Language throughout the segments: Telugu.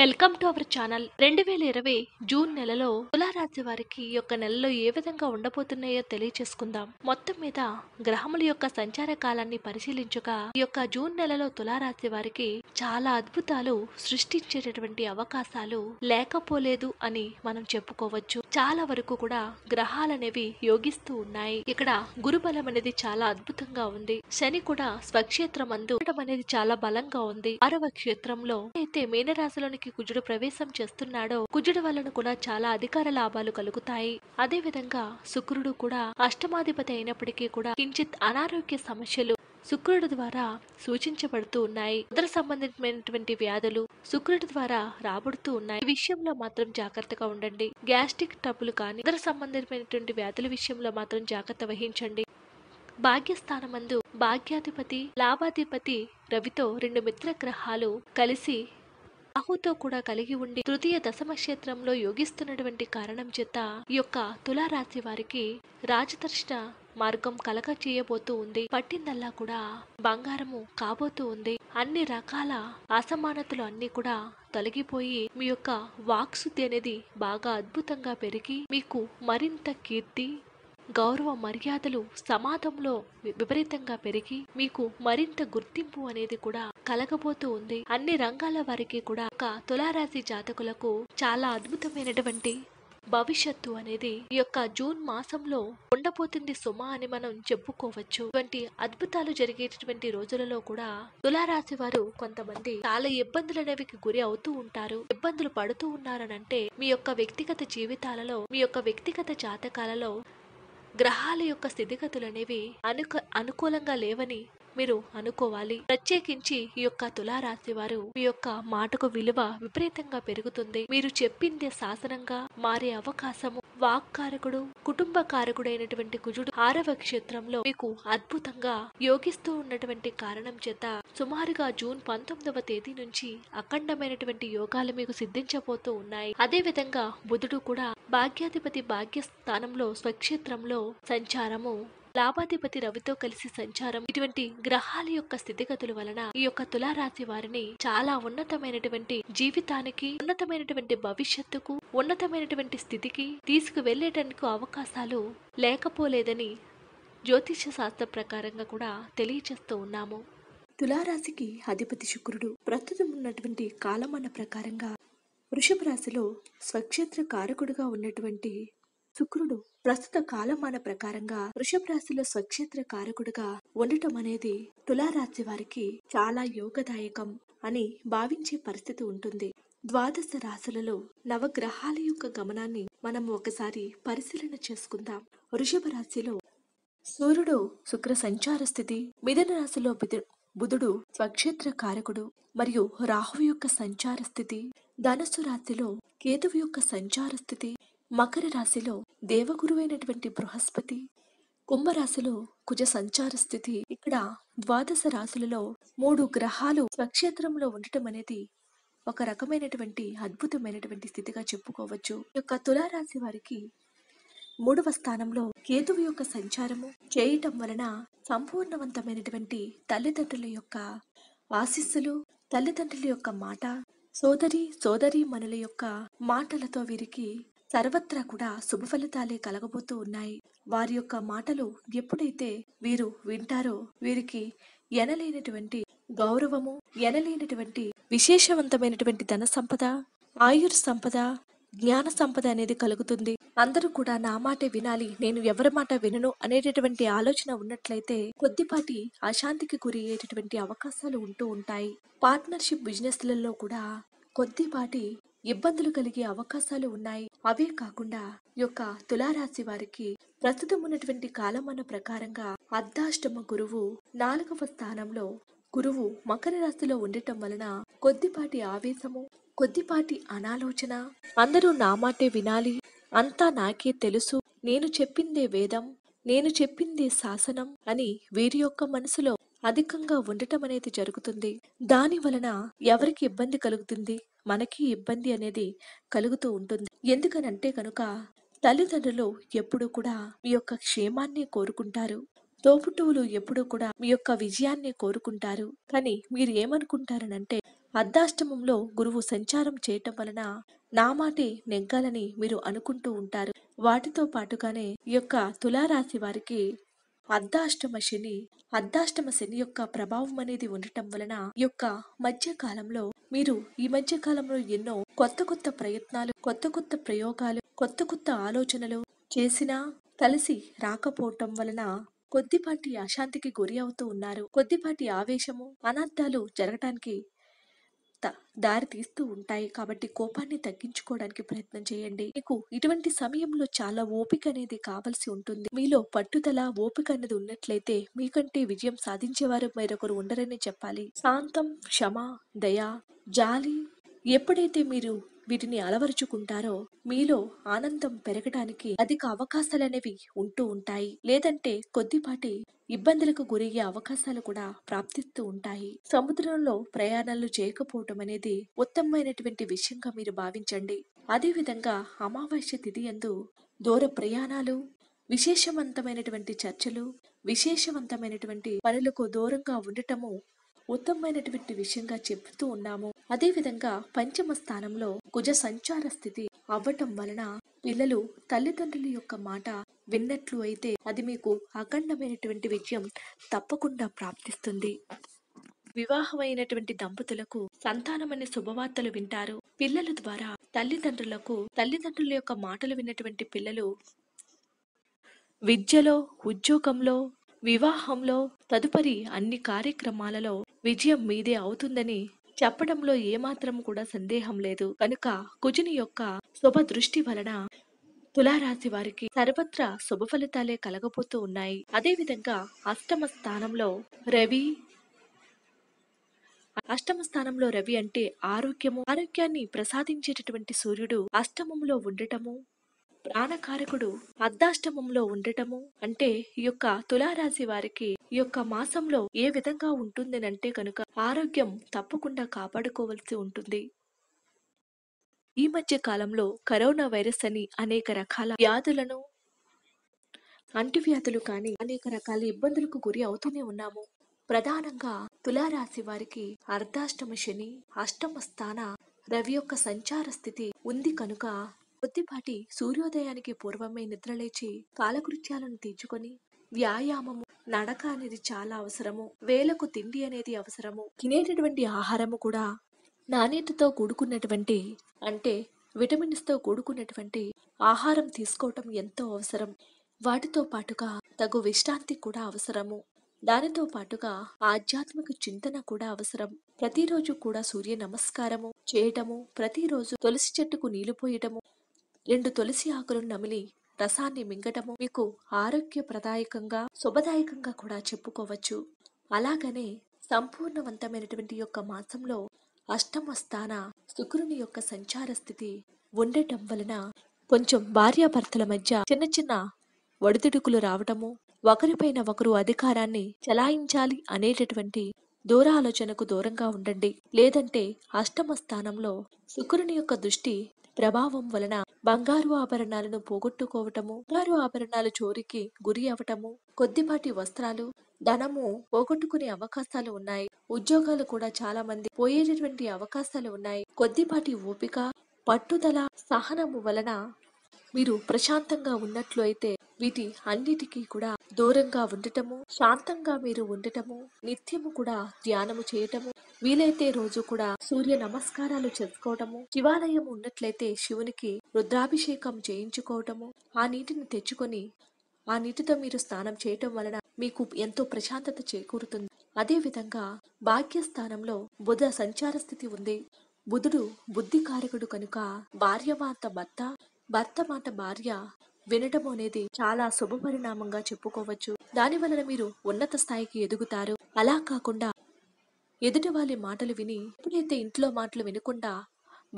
వెల్కమ్ టు అవర్ ఛానల్ రెండు వేల ఇరవై జూన్ నెలలో తులారాశి వారికి యొక్క నెలలో ఏ విధంగా ఉండబోతున్నాయో తెలియచేసుకుందాం మొత్తం మీద గ్రహముల యొక్క సంచార కాలాన్ని పరిశీలించగా ఈ యొక్క జూన్ నెలలో తులారాశి వారికి చాలా అద్భుతాలు సృష్టించేటటువంటి అవకాశాలు లేకపోలేదు అని మనం చెప్పుకోవచ్చు చాలా వరకు కూడా గ్రహాలనేవి యోగిస్తూ ఉన్నాయి ఇక్కడ గురుబలం అనేది చాలా అద్భుతంగా ఉంది శని కూడా స్వక్షేత్రం అందు అనేది చాలా బలంగా ఉంది ఆరవ క్షేత్రంలో అయితే మీనరాశిలోని రంగంలోనికి కుజుడు ప్రవేశం చేస్తున్నాడో కుజుడు వలన కూడా చాలా అధికార లాభాలు కలుగుతాయి అదే విధంగా శుక్రుడు కూడా అష్టమాధిపతి అయినప్పటికీ కూడా కించిత్ అనారోగ్య సమస్యలు శుక్రుడు ద్వారా సూచించబడుతూ ఉన్నాయి ఉదర సంబంధితమైనటువంటి వ్యాధులు శుక్రుడు ద్వారా రాబడుతూ ఉన్నాయి ఈ విషయంలో మాత్రం జాగ్రత్తగా ఉండండి గ్యాస్ట్రిక్ టబ్బులు కానీ ఉదర సంబంధితమైనటువంటి వ్యాధుల విషయంలో మాత్రం జాగ్రత్త వహించండి భాగ్యస్థానమందు భాగ్యాధిపతి లాభాధిపతి రవితో రెండు మిత్ర గ్రహాలు కలిసి రాహుతో కూడా కలిగి ఉండి తృతీయ దశమ క్షేత్రంలో యోగిస్తున్నటువంటి కారణం చేత ఈ యొక్క తులారాశి వారికి రాజదర్శన మార్గం కలక చేయబోతూ ఉంది పట్టిందల్లా కూడా బంగారము కాబోతూ ఉంది అన్ని రకాల అసమానతలు అన్ని కూడా తొలగిపోయి మీ యొక్క వాక్శుద్ధి అనేది బాగా అద్భుతంగా పెరిగి మీకు మరింత కీర్తి గౌరవ మర్యాదలు సమాజంలో విపరీతంగా పెరిగి మీకు మరింత గుర్తింపు అనేది కూడా కలగబోతూ ఉంది అన్ని రంగాల వారికి కూడా ఒక తులారాశి జాతకులకు చాలా అద్భుతమైనటువంటి భవిష్యత్తు అనేది ఈ యొక్క జూన్ మాసంలో ఉండబోతుంది సుమ అని మనం చెప్పుకోవచ్చు ఇటువంటి అద్భుతాలు జరిగేటటువంటి రోజులలో కూడా తులారాశి వారు కొంతమంది చాలా ఇబ్బందులు అనేవి గురి అవుతూ ఉంటారు ఇబ్బందులు పడుతూ ఉన్నారనంటే మీ యొక్క వ్యక్తిగత జీవితాలలో మీ యొక్క వ్యక్తిగత జాతకాలలో గ్రహాల యొక్క స్థితిగతులు అనేవి అనుక అనుకూలంగా లేవని మీరు అనుకోవాలి ప్రత్యేకించి ఈ యొక్క తులారాశి వారు మీ యొక్క మాటకు విలువ విపరీతంగా పెరుగుతుంది మీరు చెప్పింది శాసనంగా మారే అవకాశము వాక్ కారకుడు కుటుంబ కారకుడైనటువంటి కుజుడు ఆరవ క్షేత్రంలో మీకు అద్భుతంగా యోగిస్తూ ఉన్నటువంటి కారణం చేత సుమారుగా జూన్ పంతొమ్మిదవ తేదీ నుంచి అఖండమైనటువంటి యోగాలు మీకు సిద్ధించబోతూ ఉన్నాయి అదే విధంగా బుధుడు కూడా భాగ్యాధిపతి భాగ్య స్థానంలో స్వక్షేత్రంలో సంచారము లాభాధిపతి రవితో కలిసి సంచారం ఇటువంటి గ్రహాల యొక్క స్థితిగతుల వలన ఈ యొక్క తులారాశి వారిని చాలా ఉన్నతమైనటువంటి జీవితానికి ఉన్నతమైనటువంటి భవిష్యత్తుకు ఉన్నతమైనటువంటి స్థితికి వెళ్లేటందుకు అవకాశాలు లేకపోలేదని జ్యోతిష శాస్త్ర ప్రకారంగా కూడా తెలియచేస్తూ ఉన్నాము తులారాశికి అధిపతి శుక్రుడు ప్రస్తుతం ఉన్నటువంటి కాలమాన ప్రకారంగా వృషభ రాశిలో స్వక్షేత్ర కారకుడుగా ఉన్నటువంటి శుక్రుడు ప్రస్తుత కాలమాన ప్రకారంగా వృషభ రాశిలో స్వక్షేత్ర కారకుడుగా ఉండటం అనేది తులారాశి వారికి చాలా యోగదాయకం అని భావించే పరిస్థితి ఉంటుంది ద్వాదశ రాశులలో నవగ్రహాల యొక్క గమనాన్ని మనం ఒకసారి పరిశీలన చేసుకుందాం వృషభ రాశిలో సూర్యుడు శుక్ర సంచార స్థితి మిథున రాశిలో బుధుడు స్వక్షేత్ర కారకుడు మరియు రాహు యొక్క సంచార స్థితి ధనస్సు రాశిలో కేతువు యొక్క సంచార స్థితి మకర రాశిలో దేవగురువైనటువంటి బృహస్పతి కుంభరాశిలో కుజ సంచార స్థితి ఇక్కడ ద్వాదశ రాశులలో మూడు గ్రహాలు స్వక్షేత్రంలో ఉండటం అనేది ఒక రకమైనటువంటి అద్భుతమైనటువంటి స్థితిగా చెప్పుకోవచ్చు యొక్క తులారాశి వారికి మూడవ స్థానంలో కేతువు యొక్క సంచారము చేయటం వలన సంపూర్ణవంతమైనటువంటి తల్లిదండ్రుల యొక్క ఆశిస్సులు తల్లిదండ్రుల యొక్క మాట సోదరి సోదరి మనుల యొక్క మాటలతో వీరికి సర్వత్రా కూడా శుభ ఫలితాలే కలగబోతూ ఉన్నాయి వారి యొక్క మాటలు ఎప్పుడైతే వీరు వింటారో వీరికి ఎనలేనటువంటి గౌరవము ఎనలేనటువంటి విశేషవంతమైనటువంటి ధన సంపద ఆయుర్ సంపద జ్ఞాన సంపద అనేది కలుగుతుంది అందరూ కూడా నా మాటే వినాలి నేను ఎవరి మాట వినను అనేటటువంటి ఆలోచన ఉన్నట్లయితే కొద్దిపాటి అశాంతికి గురి అయ్యేటటువంటి అవకాశాలు ఉంటూ ఉంటాయి పార్ట్నర్షిప్ బిజినెస్లలో కూడా కొద్దిపాటి ఇబ్బందులు కలిగే అవకాశాలు ఉన్నాయి అవే కాకుండా యొక్క తులారాశి వారికి ప్రస్తుతం ఉన్నటువంటి కాలమాన ప్రకారంగా అర్ధాష్టమ గురువు నాలుగవ స్థానంలో గురువు మకర రాశిలో ఉండటం వలన కొద్దిపాటి ఆవేశము కొద్దిపాటి అనాలోచన అందరూ నా మాటే వినాలి అంతా నాకే తెలుసు నేను చెప్పిందే వేదం నేను చెప్పిందే శాసనం అని వీరి యొక్క మనసులో అధికంగా ఉండటం అనేది జరుగుతుంది దాని వలన ఎవరికి ఇబ్బంది కలుగుతుంది మనకి ఇబ్బంది అనేది కలుగుతూ ఉంటుంది ఎందుకనంటే కనుక తల్లిదండ్రులు ఎప్పుడూ కూడా మీ యొక్క క్షేమాన్ని కోరుకుంటారు తోపుటూవులు ఎప్పుడూ కూడా మీ యొక్క విజయాన్ని కోరుకుంటారు కాని మీరు ఏమనుకుంటారనంటే అర్ధాష్టమంలో గురువు సంచారం చేయటం వలన నా మాటే నెగ్గాలని మీరు అనుకుంటూ ఉంటారు వాటితో పాటుగానే ఈ యొక్క తులారాశి వారికి అర్ధాష్టమ శని అర్ధాష్టమ శని యొక్క ప్రభావం అనేది ఉండటం వలన యొక్క మధ్య కాలంలో మీరు ఈ మధ్య కాలంలో ఎన్నో కొత్త కొత్త ప్రయత్నాలు కొత్త కొత్త ప్రయోగాలు కొత్త కొత్త ఆలోచనలు చేసినా కలిసి రాకపోవటం వలన కొద్దిపాటి అశాంతికి గురి అవుతూ ఉన్నారు కొద్దిపాటి ఆవేశము అనర్థాలు జరగటానికి దారి తీస్తూ ఉంటాయి కాబట్టి కోపాన్ని తగ్గించుకోవడానికి ప్రయత్నం చేయండి మీకు ఇటువంటి సమయంలో చాలా ఓపిక అనేది కావలసి ఉంటుంది మీలో పట్టుదల ఓపిక అనేది ఉన్నట్లయితే మీకంటే విజయం సాధించేవారు మరొకరు ఉండరని చెప్పాలి శాంతం క్షమ దయ జాలి ఎప్పుడైతే మీరు వీటిని అలవరుచుకుంటారో మీలో ఆనందం పెరగడానికి అధిక అవకాశాలు అనేవి ఉంటూ ఉంటాయి లేదంటే కొద్దిపాటి ఇబ్బందులకు గురయ్యే అవకాశాలు కూడా ప్రాప్తిస్తూ ఉంటాయి సముద్రంలో ప్రయాణాలు చేయకపోవటం అనేది ఉత్తమమైనటువంటి విషయంగా మీరు భావించండి అదేవిధంగా అమావాస్య తిథి ఎందు దూర ప్రయాణాలు విశేషవంతమైనటువంటి చర్చలు విశేషవంతమైనటువంటి పనులకు దూరంగా ఉండటము ఉత్తమమైనటువంటి విషయంగా చెబుతూ ఉన్నాము అదేవిధంగా పంచమ స్థానంలో కుజ సంచార స్థితి అవ్వటం వలన పిల్లలు తల్లిదండ్రుల యొక్క మాట విన్నట్లు అయితే అది మీకు అఖండమైనటువంటి విజయం తప్పకుండా ప్రాప్తిస్తుంది వివాహమైనటువంటి దంపతులకు సంతానం అనే శుభవార్తలు వింటారు పిల్లల ద్వారా తల్లిదండ్రులకు తల్లిదండ్రుల యొక్క మాటలు విన్నటువంటి పిల్లలు విద్యలో ఉద్యోగంలో వివాహంలో తదుపరి అన్ని కార్యక్రమాలలో విజయం మీదే అవుతుందని చెప్పడంలో ఏమాత్రం కూడా సందేహం లేదు కనుక కుజుని యొక్క శుభ దృష్టి వలన తులారాశి వారికి సర్వత్రా శుభ ఫలితాలే కలగబోతూ ఉన్నాయి అదేవిధంగా అష్టమ స్థానంలో రవి అష్టమ స్థానంలో రవి అంటే ఆరోగ్యము ఆరోగ్యాన్ని ప్రసాదించేటటువంటి సూర్యుడు అష్టమంలో ఉండటము ప్రాణకారకుడు అర్ధాష్టమంలో ఉండటము అంటే ఈ యొక్క తులారాశి వారికి ఈ యొక్క మాసంలో ఏ విధంగా ఉంటుందనంటే కనుక ఆరోగ్యం తప్పకుండా కాపాడుకోవలసి ఉంటుంది ఈ మధ్య కాలంలో కరోనా వైరస్ అని అనేక రకాల వ్యాధులను అంటువ్యాధులు కానీ అనేక రకాల ఇబ్బందులకు గురి అవుతూనే ఉన్నాము ప్రధానంగా తులారాశి వారికి అర్ధాష్టమ శని అష్టమ స్థాన రవి యొక్క సంచార స్థితి ఉంది కనుక కొద్దిపాటి సూర్యోదయానికి పూర్వమే నిద్రలేచి కాలకృత్యాలను తీర్చుకొని వ్యాయామము నడక అనేది చాలా అవసరము వేలకు తిండి అనేది అవసరము తినేటటువంటి ఆహారము కూడా నాణ్యతతో కూడుకున్నటువంటి అంటే విటమిన్స్తో కూడుకున్నటువంటి ఆహారం తీసుకోవటం ఎంతో అవసరం వాటితో పాటుగా తగు విశ్రాంతి కూడా అవసరము దానితో పాటుగా ఆధ్యాత్మిక చింతన కూడా అవసరం ప్రతిరోజు కూడా సూర్య నమస్కారము చేయటము ప్రతిరోజు తులసి చెట్టుకు నీళ్లు పోయటము రెండు తులసి ఆకులను నమిలి రసాన్ని మింగటము మీకు ఆరోగ్య ప్రదాయకంగా శుభదాయకంగా కూడా చెప్పుకోవచ్చు అలాగనే సంపూర్ణవంతమైనటువంటి యొక్క మాసంలో అష్టమ స్థాన శుక్రుని యొక్క సంచార స్థితి ఉండటం వలన కొంచెం భార్యాభర్తల మధ్య చిన్న చిన్న ఒడిదుడుకులు రావటము ఒకరిపైన ఒకరు అధికారాన్ని చలాయించాలి అనేటటువంటి దూరాలోచనకు దూరంగా ఉండండి లేదంటే అష్టమ స్థానంలో శుక్రుని యొక్క దృష్టి ప్రభావం వలన బంగారు ఆభరణాలను పోగొట్టుకోవటము బంగారు ఆభరణాలు చోరికి గురి అవటము కొద్దిపాటి వస్త్రాలు ధనము పోగొట్టుకునే అవకాశాలు ఉన్నాయి ఉద్యోగాలు కూడా చాలా మంది పోయేటటువంటి అవకాశాలు ఉన్నాయి కొద్దిపాటి ఓపిక పట్టుదల సహనము వలన మీరు ప్రశాంతంగా ఉన్నట్లు అయితే వీటి అన్నిటికీ కూడా దూరంగా ఉండటము శాంతంగా మీరు ఉండటము నిత్యము కూడా ధ్యానము చేయటము వీలైతే రోజు కూడా సూర్య నమస్కారాలు చేసుకోవటము శివాలయం ఉన్నట్లయితే శివునికి రుద్రాభిషేకం చేయించుకోవటము ఆ నీటిని తెచ్చుకొని ఆ నీటితో మీరు స్నానం చేయటం వలన మీకు ఎంతో ప్రశాంతత చేకూరుతుంది అదే భాగ్య భాగ్యస్థానంలో బుధ సంచార స్థితి ఉంది బుధుడు బుద్ధి కారకుడు కనుక భార్య మాట భర్త భర్త మాట భార్య వినటం అనేది చాలా శుభ పరిణామంగా చెప్పుకోవచ్చు దాని వలన మీరు ఉన్నత స్థాయికి ఎదుగుతారు అలా కాకుండా ఎదుటి వాళ్ళ మాటలు విని ఎప్పుడైతే ఇంట్లో మాటలు వినకుండా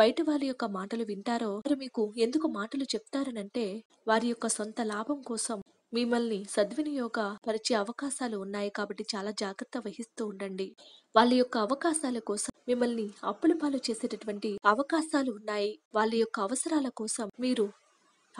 బయట వాళ్ళ యొక్క మాటలు వింటారో వారు మీకు ఎందుకు మాటలు చెప్తారనంటే వారి యొక్క సొంత లాభం కోసం మిమ్మల్ని సద్వినియోగ పరిచే అవకాశాలు ఉన్నాయి కాబట్టి చాలా జాగ్రత్త వహిస్తూ ఉండండి వాళ్ళ యొక్క అవకాశాల కోసం మిమ్మల్ని అప్పుల పాలు చేసేటటువంటి అవకాశాలు ఉన్నాయి వాళ్ళ యొక్క అవసరాల కోసం మీరు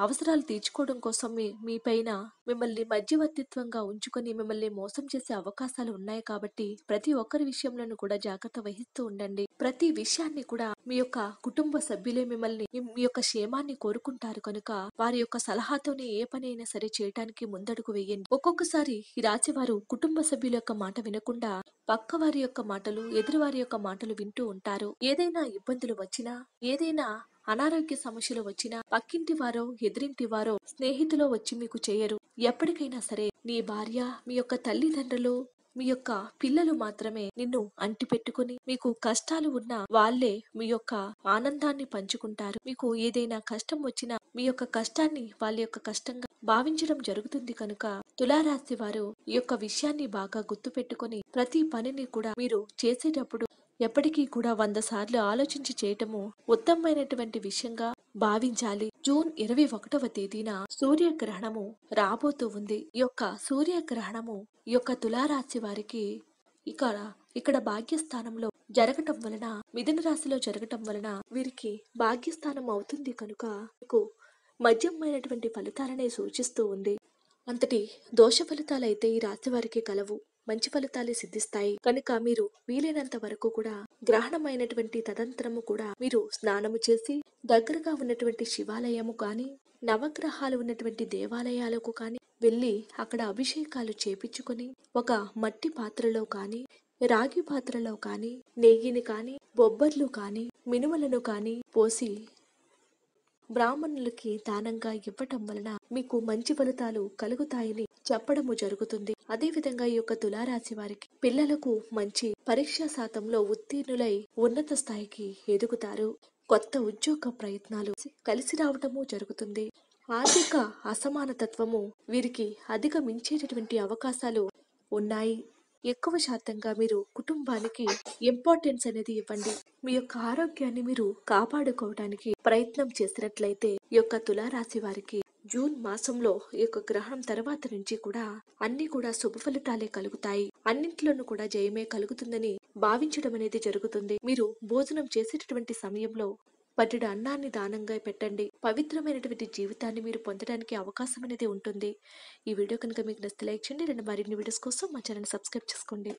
అవసరాలు తీర్చుకోవడం కోసం మీ మీపైన మిమ్మల్ని మధ్యవర్తిత్వంగా ఉంచుకొని మిమ్మల్ని మోసం చేసే అవకాశాలు ఉన్నాయి కాబట్టి ప్రతి ఒక్కరి విషయంలోనూ కూడా జాగ్రత్త వహిస్తూ ఉండండి ప్రతి విషయాన్ని కూడా మీ యొక్క కుటుంబ సభ్యులే మిమ్మల్ని మీ యొక్క క్షేమాన్ని కోరుకుంటారు కనుక వారి యొక్క సలహాతోనే ఏ పని అయినా సరే చేయటానికి ముందడుగు వేయండి ఒక్కొక్కసారి ఈ రాశివారు కుటుంబ సభ్యుల యొక్క మాట వినకుండా పక్క వారి యొక్క మాటలు ఎదురువారి యొక్క మాటలు వింటూ ఉంటారు ఏదైనా ఇబ్బందులు వచ్చినా ఏదైనా అనారోగ్య సమస్యలు వచ్చినా పక్కింటి వారో ఎదిరింటి వారో స్నేహితులో వచ్చి మీకు చేయరు ఎప్పటికైనా సరే నీ భార్య మీ యొక్క తల్లిదండ్రులు మీ యొక్క పిల్లలు మాత్రమే నిన్ను అంటి పెట్టుకుని మీకు కష్టాలు ఉన్నా వాళ్లే మీ యొక్క ఆనందాన్ని పంచుకుంటారు మీకు ఏదైనా కష్టం వచ్చినా మీ యొక్క కష్టాన్ని వాళ్ళ యొక్క కష్టంగా భావించడం జరుగుతుంది కనుక తులారాశి వారు ఈ యొక్క విషయాన్ని బాగా గుర్తుపెట్టుకుని ప్రతి పనిని కూడా మీరు చేసేటప్పుడు ఎప్పటికీ కూడా వంద సార్లు ఆలోచించి చేయటము ఉత్తమమైనటువంటి విషయంగా భావించాలి జూన్ ఇరవై ఒకటవ తేదీన సూర్యగ్రహణము రాబోతూ ఉంది ఈ యొక్క సూర్యగ్రహణము ఈ యొక్క తులారాశి వారికి ఇక్కడ ఇక్కడ భాగ్యస్థానంలో జరగటం వలన మిథున రాశిలో జరగటం వలన వీరికి భాగ్యస్థానం అవుతుంది కనుక మీకు మద్యమైనటువంటి ఫలితాలనే సూచిస్తూ ఉంది అంతటి దోష ఫలితాలైతే ఈ రాశి వారికి కలవు మంచి ఫలితాలే సిద్ధిస్తాయి కనుక మీరు వీలైనంత వరకు కూడా గ్రహణమైనటువంటి తదంతరము కూడా మీరు స్నానము చేసి దగ్గరగా ఉన్నటువంటి శివాలయము కానీ నవగ్రహాలు ఉన్నటువంటి దేవాలయాలకు కానీ వెళ్ళి అక్కడ అభిషేకాలు చేపించుకొని ఒక మట్టి పాత్రలో కానీ రాగి పాత్రలో కానీ నెయ్యిని కానీ బొబ్బర్లు కానీ మినుములను కానీ పోసి బ్రాహ్మణులకి దానంగా ఇవ్వటం వలన మీకు మంచి ఫలితాలు కలుగుతాయని చెప్పడము జరుగుతుంది అదేవిధంగా ఈ యొక్క తులారాశి వారికి పిల్లలకు మంచి పరీక్షా శాతంలో ఉత్తీర్ణులై ఉన్నత స్థాయికి ఎదుగుతారు కొత్త ఉద్యోగ ప్రయత్నాలు కలిసి రావటము జరుగుతుంది ఆర్థిక అసమానతత్వము వీరికి అధిక మించేటటువంటి అవకాశాలు ఉన్నాయి ఎక్కువ శాతంగా మీరు కుటుంబానికి ఇంపార్టెన్స్ అనేది ఇవ్వండి మీ యొక్క ఆరోగ్యాన్ని మీరు కాపాడుకోవడానికి ప్రయత్నం చేసినట్లయితే ఈ యొక్క తులారాశి వారికి జూన్ మాసంలో ఈ యొక్క గ్రహణం తర్వాత నుంచి కూడా అన్ని కూడా శుభ ఫలితాలే కలుగుతాయి అన్నింటిలోనూ కూడా జయమే కలుగుతుందని భావించడం అనేది జరుగుతుంది మీరు భోజనం చేసేటటువంటి సమయంలో పట్టెడు అన్నాన్ని దానంగా పెట్టండి పవిత్రమైనటువంటి జీవితాన్ని మీరు పొందడానికి అవకాశం అనేది ఉంటుంది ఈ వీడియో కనుక మీకు నచ్చితే లైక్ చేయండి రెండు మరిన్ని వీడియోస్ కోసం మా ఛానల్ సబ్స్క్రైబ్ చేసుకోండి